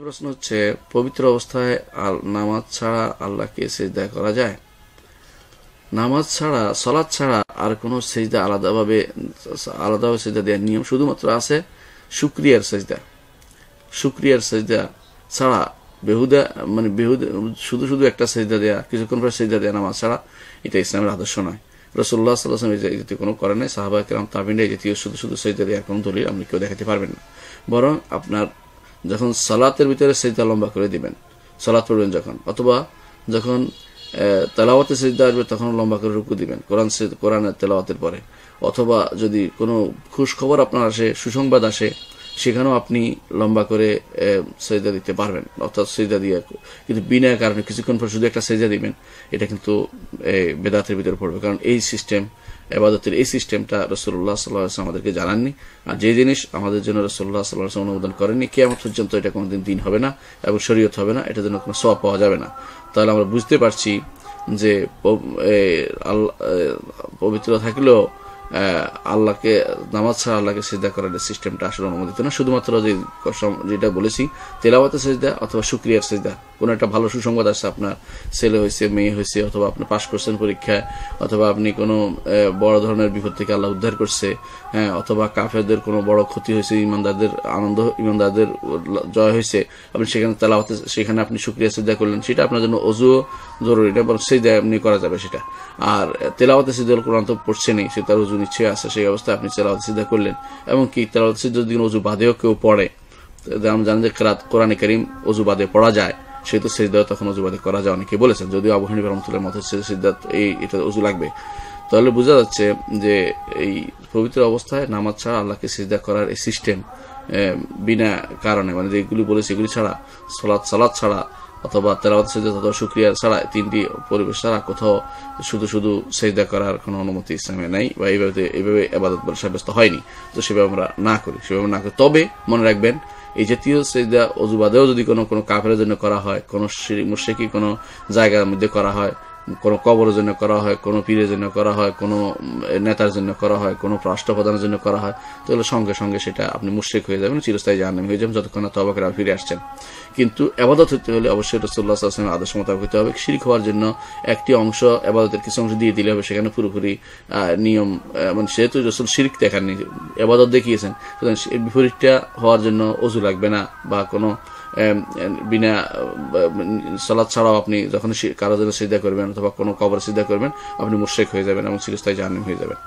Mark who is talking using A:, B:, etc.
A: প্রশ্ন হচ্ছে পবিত্র অবস্থায় আল নামাজ ছাড়া আল্লাহকে সেজদা করা যায় নামাজ ছাড়া সলাদ ছাড়া আর কোনো সেজদা আলাদাভাবে আলাদাভাবে সেজদা দেওয়ার নিয়ম শুধুমাত্র আছে শুক্রিয়ার সেজদা শুক্রিয়ার সেজদা ছাড়া বেহুদা মানে বেহুদা শুধু শুধু একটা সেজদা দেয়া কিছুক্ষণ পরে সেজদা দেয়া নামাজ ছাড়া এটা ইসলামের আদর্শ নয় রসুল্লাহ এই জাতীয় কোনো করে নাই সাহাবা কেরাম এই জাতীয় শুধু শুধু সেজদা দেওয়ার কোনো দলিল আপনি কেউ দেখাতে পারবেন না বরং আপনার যখন সালাতের ভিতরে সেজদা লম্বা করে দিবেন সালাত পড়বেন যখন অথবা যখন তেলাওয়াতে সেজদা আসবে তখন লম্বা করে রুকু দিবেন কোরআন কোরআনের তেলাওয়াতের পরে অথবা যদি কোনো খুশখবর আপনার আসে সুসংবাদ আসে সেখানেও আপনি লম্বা করে সেজদা দিতে পারবেন অর্থাৎ সেজদা দিয়ে কিন্তু বিনা কারণে কিছুক্ষণ পর শুধু একটা সেজা দিবেন এটা কিন্তু বেদাতের ভিতরে পড়বে কারণ এই সিস্টেম এবাদতের এই সিস্টেমটা রসুল্লাহ সাল্লাহ আমাদেরকে জানাননি আর যে জিনিস আমাদের জন্য রসুল্লাহ সাল্লাহ অনুমোদন করেনি কে আমার পর্যন্ত এটা কোনোদিন দিন হবে না এবং শরীয়ত হবে না এটার জন্য কোনো সব পাওয়া যাবে না তাহলে আমরা বুঝতে পারছি যে আল্লাহ পবিত্র থাকলেও আল্লাহকে নামাজ ছাড়া আল্লাহকে সেজদা করার সিস্টেমটা আসলে অনুমোদিত না শুধুমাত্র যেটা বলেছি তেলাওয়াতে সেজদা অথবা সুক্রিয়ার সেজদা কোন একটা ভালো সুসংবাদ আসছে আপনার ছেলে হয়েছে মেয়ে হয়েছে অথবা আপনি পাশ করছেন পরীক্ষায় অথবা আপনি কোনো বড় ধরনের বিপদ থেকে আল্লাহ উদ্ধার করছে হ্যাঁ অথবা কাফেরদের কোনো বড় ক্ষতি হয়েছে ইমানদারদের আনন্দ ইমানদারদের জয় হয়েছে আপনি সেখানে তেলাবাতে সেখানে আপনি সুক্রিয়া সেজদা করলেন সেটা আপনার জন্য অজুও জরুরি না বরং সেজদা এমনি করা যাবে সেটা আর তেলাবাতে সেজদা কোরআন তো নেই সে তার অজু নিশ্চয়ই আসে সেই অবস্থায় আপনি তেলাওয়াত সিদ্ধা করলেন এবং কি তেলাওয়াত সিজদা যদি অজু বাদেও কেউ পড়ে আমরা জানি যে কেরাত কোরআন করিম অজু বাদে পড়া যায় সেই সেহেতু সিজদা তখন অজু বাদে করা যায় অনেকে বলেছেন যদিও আবু হানিফ রহমতুল্লাহ মতে সিজদা এই এটা অজু লাগবে তাহলে বোঝা যাচ্ছে যে এই পবিত্র অবস্থায় নামাজ ছাড়া আল্লাহকে সিজদা করার এই সিস্টেম বিনা কারণে মানে যেগুলি বলেছে এগুলি ছাড়া সলাৎ সালাদ ছাড়া অথবা তেলাওয়াত সেজদা অথবা সুক্রিয়া ছাড়া তিনটি পরিবেশ ছাড়া কোথাও শুধু শুধু সেজদা করার কোনো অনুমতি ইসলামে নাই বা এইভাবে এইভাবে আবাদত বলে সাব্যস্ত হয়নি তো সেভাবে আমরা না করি সেভাবে না করি তবে মনে রাখবেন এই জাতীয় সেজদা অজুবাদেও যদি কোনো কোনো কাফের জন্য করা হয় কোনো মুশেকি কোনো জায়গার মধ্যে করা হয় কোনো কবরের জন্য করা হয় কোনো পীরের জন্য করা হয় কোনো নেতার জন্য করা হয় কোনো রাষ্ট্রপ্রধানের জন্য করা হয় তাহলে সঙ্গে সঙ্গে সেটা আপনি মুশ্রিক হয়ে যাবেন চিরস্থায়ী জাহান্নামি হয়ে যাবেন যতক্ষণ না তবাকের ফিরে আসছেন কিন্তু আবাদত হতে হলে অবশ্যই রসুল্লাহ আসলামের আদর্শ মোতাবেক হতে হবে শিরিক হওয়ার জন্য একটি অংশ আবাদতের কিছু অংশ দিয়ে দিলে হবে সেখানে পুরোপুরি নিয়ম মানে সেহেতু রসুল শিরিক দেখাননি আবাদত দেখিয়েছেন সুতরাং বিপরীতটা হওয়ার জন্য অজু লাগবে না বা কোনো বিনা সলাদ ছাড়াও আপনি যখন কারো জন্য সিদ্ধা করবেন অথবা কোনো কবর সিদ্ধা করবেন আপনি মুশেক হয়ে যাবেন এবং চিরস্থায়ী জাহানিম হয়ে যাবেন